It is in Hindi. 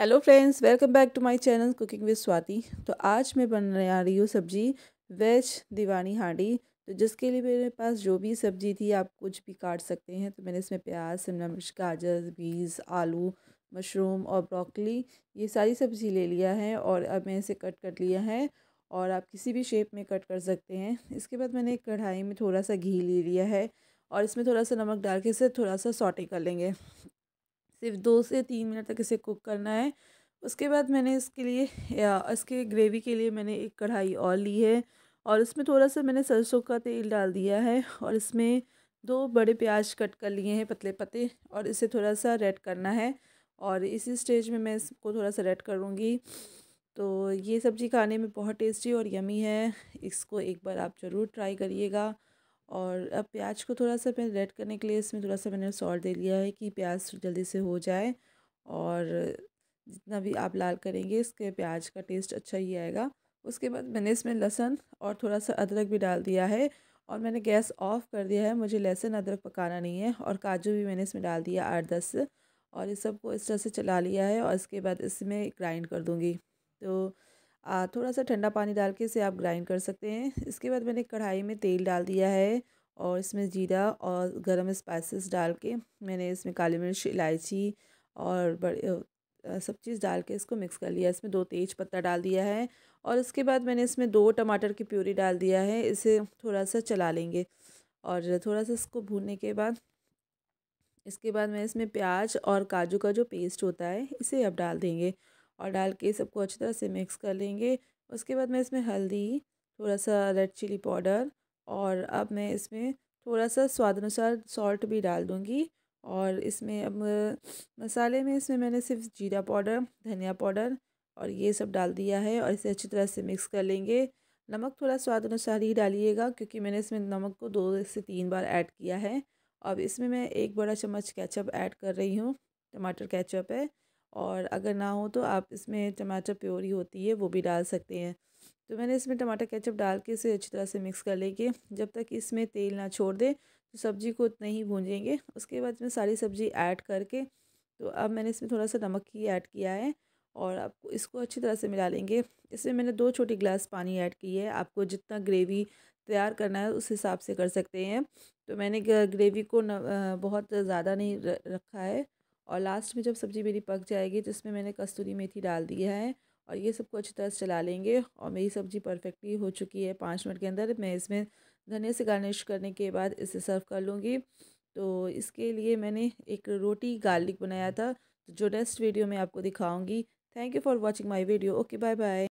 hello friends welcome back to my channel cooking with Swati तो आज मैं बना रही हूँ सब्जी वेज दीवानी हांडी तो जिसके लिए मेरे पास जो भी सब्जी थी आप कुछ भी काट सकते हैं तो मैंने इसमें प्याज शिमला मिर्च गाजर बीज आलू मशरूम और ब्रोकली ये सारी सब्जी ले लिया है और अब मैं इसे कट कर लिया है और आप किसी भी शेप में कट कर सकते हैं इसके बाद मैंने एक कढ़ाई में थोड़ा सा घी ले लिया है और इसमें थोड़ा सा नमक डाल के इसे थोड़ा सा सॉटे कर लेंगे सिर्फ दो से तीन मिनट तक इसे कुक करना है उसके बाद मैंने इसके लिए या इसके ग्रेवी के लिए मैंने एक कढ़ाई और ली है और उसमें थोड़ा सा मैंने सरसों का तेल डाल दिया है और इसमें दो बड़े प्याज कट कर लिए हैं पतले पत्ते और इसे थोड़ा सा रेड करना है और इसी स्टेज में मैं इसको थोड़ा सा रेड करूँगी तो ये सब्ज़ी खाने में बहुत टेस्टी और यमी है इसको एक बार आप ज़रूर ट्राई करिएगा और अब प्याज को थोड़ा सा मैं रेड करने के लिए इसमें थोड़ा सा मैंने सॉल्ट दे लिया है कि प्याज जल्दी से हो जाए और जितना भी आप लाल करेंगे इसके प्याज का टेस्ट अच्छा ही आएगा उसके बाद मैंने इसमें लहसन और थोड़ा सा अदरक भी डाल दिया है और मैंने गैस ऑफ कर दिया है मुझे लहसुन अदरक पकाना नहीं है और काजू भी मैंने इसमें डाल दिया आठ दस और इस सबको इस तरह से चला लिया है और इसके बाद इसमें ग्राइंड कर दूँगी तो थोड़ा सा ठंडा पानी डाल के इसे आप ग्राइंड कर सकते हैं इसके बाद मैंने कढ़ाई में तेल डाल दिया है और इसमें जीरा और गरम स्पाइसेस डाल के मैंने इसमें काली मिर्च इलायची और बड़े सब चीज़ डाल के इसको मिक्स कर लिया इसमें दो तेज पत्ता डाल दिया है और इसके बाद मैंने इसमें दो टमाटर की प्यूरी डाल दिया है इसे थोड़ा सा चला लेंगे और थोड़ा सा इसको भूनने के बाद इसके बाद मैं इसमें प्याज और काजू का जो पेस्ट होता है इसे अब डाल देंगे और डाल के सबको अच्छी तरह से मिक्स कर लेंगे उसके बाद मैं इसमें हल्दी थोड़ा सा रेड चिली पाउडर और अब मैं इसमें थोड़ा सा स्वाद अनुसार सॉल्ट भी डाल दूँगी और इसमें अब मसाले में इसमें मैंने सिर्फ जीरा पाउडर धनिया पाउडर और ये सब डाल दिया है और इसे अच्छी तरह से मिक्स कर लेंगे नमक थोड़ा स्वाद अनुसार ही डालिएगा क्योंकि मैंने इसमें नमक को दो से तीन बार ऐड किया है अब इसमें मैं एक बड़ा चम्मच कैचअप ऐड कर रही हूँ टमाटर कैचअप है और अगर ना हो तो आप इसमें टमाटर प्योरी होती है वो भी डाल सकते हैं तो मैंने इसमें टमाटर केचप डाल के इसे अच्छी तरह से मिक्स कर लेंगे जब तक इसमें तेल ना छोड़ दे तो सब्ज़ी को उतना ही भूंजेंगे उसके बाद इसमें सारी सब्ज़ी ऐड करके तो अब मैंने इसमें थोड़ा सा नमक ही ऐड किया है और आप इसको अच्छी तरह से मिला लेंगे इसमें मैंने दो छोटी गिलास पानी ऐड की है आपको जितना ग्रेवी तैयार करना है उस हिसाब से कर सकते हैं तो मैंने ग्रेवी को बहुत ज़्यादा नहीं रखा है और लास्ट में जब सब्ज़ी मेरी पक जाएगी तो इसमें मैंने कस्तूरी मेथी डाल दिया है और ये सबको अच्छी तरह से चला लेंगे और मेरी सब्ज़ी परफेक्टली हो चुकी है पाँच मिनट के अंदर मैं इसमें धनिया से गार्निश करने के बाद इसे सर्व कर लूँगी तो इसके लिए मैंने एक रोटी गार्लिक बनाया था जो नेक्स्ट वीडियो में आपको दिखाऊँगी thank you for watching my video okay bye bye